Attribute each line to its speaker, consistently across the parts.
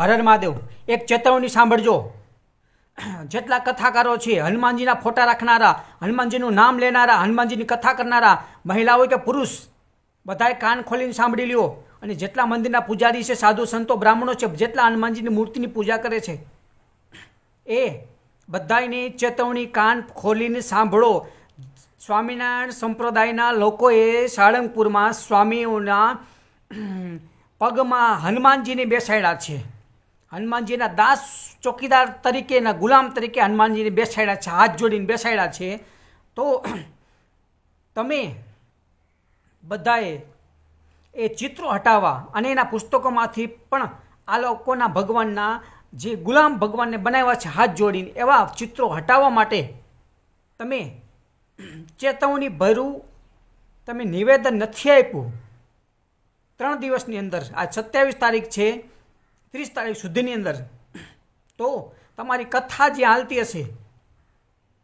Speaker 1: હરણ મહાદેવ એક ચેતવણી સાંભળજો જેટલા કથાકારો છે હનુમાનજીના ફોટા રાખનારા હનુમાનજીનું નામ લેનારા હનુમાનજીની કથા કરનારા મહિલાઓ હોય કે પુરુષ બધાએ કાન ખોલીને સાંભળી લ્યો અને જેટલા મંદિરના પૂજારી છે સાધુ સંતો બ્રાહ્મણો છે જેટલા હનુમાનજીની મૂર્તિની પૂજા કરે છે એ બધાની ચેતવણી કાન ખોલીને સાંભળો સ્વામિનારાયણ સંપ્રદાયના લોકોએ સાળંગપુરમાં સ્વામીઓના પગમાં હનુમાનજીને બેસાડ્યા છે હનુમાનજીના દાસ ચોકીદાર તરીકેના ગુલામ તરીકે હનુમાનજીને બેસાડ્યા છે હાથ જોડીને બેસાડ્યા છે તો તમે બધાએ એ ચિત્રો હટાવવા અને એના પુસ્તકોમાંથી પણ આ લોકોના ભગવાનના જે ગુલામ ભગવાનને બનાવ્યા છે હાથ જોડીને એવા ચિત્રો હટાવવા માટે તમે ચેતવણી ભર્યું તમે નિવેદન નથી આપ્યું ત્રણ દિવસની અંદર આ સત્યાવીસ તારીખ છે ત્રીસ તારીખ સુધીની અંદર તો તમારી કથા જ્યાં હાલતી હશે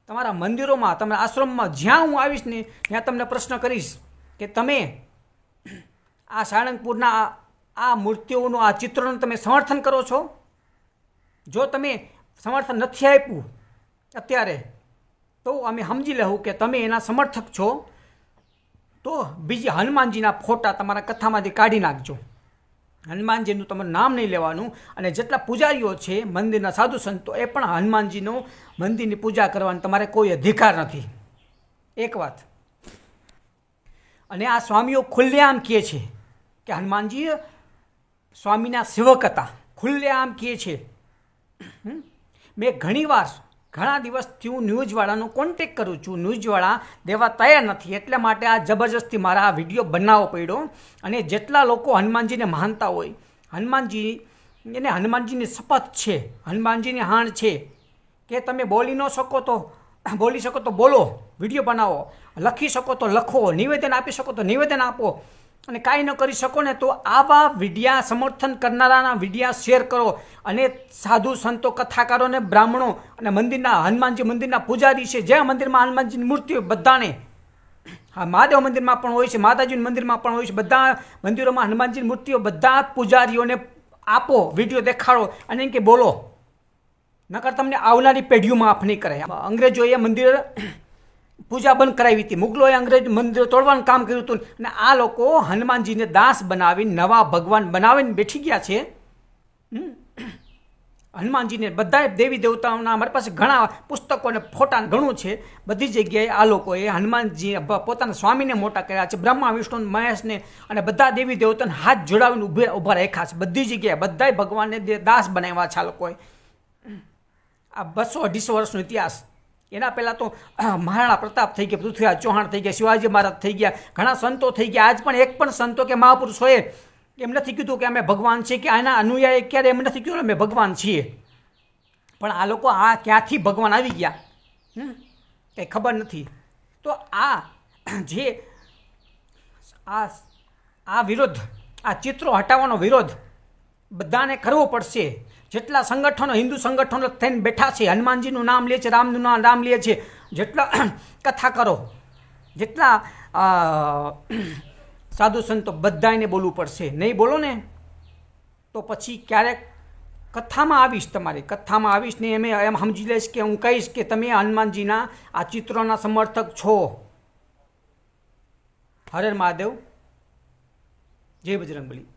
Speaker 1: તમારા મંદિરોમાં તમારા આશ્રમમાં જ્યાં હું આવીશ ને ત્યાં તમને પ્રશ્ન કરીશ કે તમે આ સાળંગપુરના આ મૂર્તિઓનું આ ચિત્રોનું તમે સમર્થન કરો છો જો તમે સમર્થન નથી આપ્યું અત્યારે તો અમે સમજી લેવું કે તમે એના સમર્થક છો તો બીજી હનુમાનજીના ફોટા તમારા કથામાંથી કાઢી નાખજો હનુમાનજીનું તમારું નામ નહીં લેવાનું અને જેટલા પૂજારીઓ છે મંદિરના સાધુ સંતો એ પણ હનુમાનજીનો મંદિરની પૂજા કરવાનો તમારે કોઈ અધિકાર નથી એક વાત અને આ સ્વામીઓ ખુલ્લેઆમ કહે છે કે હનુમાનજી સ્વામીના સેવક હતા ખુલ્લેઆમ કહે છે મેં ઘણીવાર ઘણા દિવસથી હું ન્યૂઝવાળાનો કોન્ટેક કરું છું ન્યૂઝવાળા દેવા તૈયાર નથી એટલે માટે આ જબરજસ્તી મારા આ વિડીયો બનાવવો પડ્યો અને જેટલા લોકો હનુમાનજીને માનતા હોય હનુમાનજી એને હનુમાનજીની શપથ છે હનુમાનજીની હાણ છે કે તમે બોલી ન શકો તો બોલી શકો તો બોલો વિડીયો બનાવો લખી શકો તો લખો નિવેદન આપી શકો તો નિવેદન આપો અને કાંઈ ન કરી શકો ને તો આવા વિડિયા સમર્થન કરનારાના વિડિયા શેર કરો અને સાધુ સંતો કથાકારોને બ્રાહ્મણો અને મંદિરના હનુમાનજી મંદિરના પૂજારી છે જે મંદિરમાં હનુમાનજીની મૂર્તિ હોય બધાને હા મહાદેવ મંદિરમાં પણ હોય છે માતાજીના મંદિરમાં પણ હોય છે બધા મંદિરોમાં હનુમાનજીની મૂર્તિઓ બધા પૂજારીઓને આપો વિડીયો દેખાડો અને કે બોલો નકર તમને આવનારી પેઢીઓમાં આપ નહીં કરે અંગ્રેજોએ મંદિર પૂજા બંધ કરાવી હતી મુગલોએ અંગ્રેજ મંદિરો તોડવાનું કામ કર્યું હતું અને આ લોકો હનુમાનજીને દાસ બનાવીને નવા ભગવાન બનાવીને બેઠી ગયા છે હનુમાનજીને બધા દેવી દેવતાઓના અમારી પાસે ઘણા પુસ્તકો અને ફોટા ઘણું છે બધી જગ્યાએ આ લોકોએ હનુમાનજી પોતાના સ્વામીને મોટા કર્યા છે બ્રહ્મા વિષ્ણુ મહેશને અને બધા દેવી દેવતાને હાથ જોડાવીને ઉભે ઊભા રાખ્યા છે બધી જગ્યાએ બધાય ભગવાનને દાસ બનાવ્યા છે આ લોકોએ આ બસો અઢીસો વર્ષનો ઇતિહાસ એના પહેલાં તો મહારાણા પ્રતાપ થઈ ગયા પૃથ્વીરાજ ચૌહાણ થઈ ગયા શિવાજી મહારાજ થઈ ગયા ઘણા સંતો થઈ ગયા આજ પણ એક પણ સંતો કે મહાપુરુષોએ એમ નથી કીધું કે અમે ભગવાન છીએ કે આના અનુયાયી ક્યારે એમ નથી કીધું અમે ભગવાન છીએ પણ આ લોકો આ ક્યાંથી ભગવાન આવી ગયા કંઈ ખબર નથી તો આ જે આ આ વિરોધ આ ચિત્રો હટાવવાનો વિરોધ બધાને કરવો પડશે જેટલા સંગઠનો હિન્દુ સંગઠનો થઈને બેઠા છે હનુમાનજીનું નામ લે છે રામનું નામ લે છે જેટલા કથા કરો જેટલા સાધુ સંતો બધાને બોલવું પડશે નહીં બોલો ને તો પછી ક્યારેક કથામાં આવીશ તમારી કથામાં આવીશ ને એમ એમ સમજી લઈશ કે હું કહીશ કે તમે હનુમાનજીના આ ચિત્રોના સમર્થક છો હરે મહાદેવ જય બજરંગબલી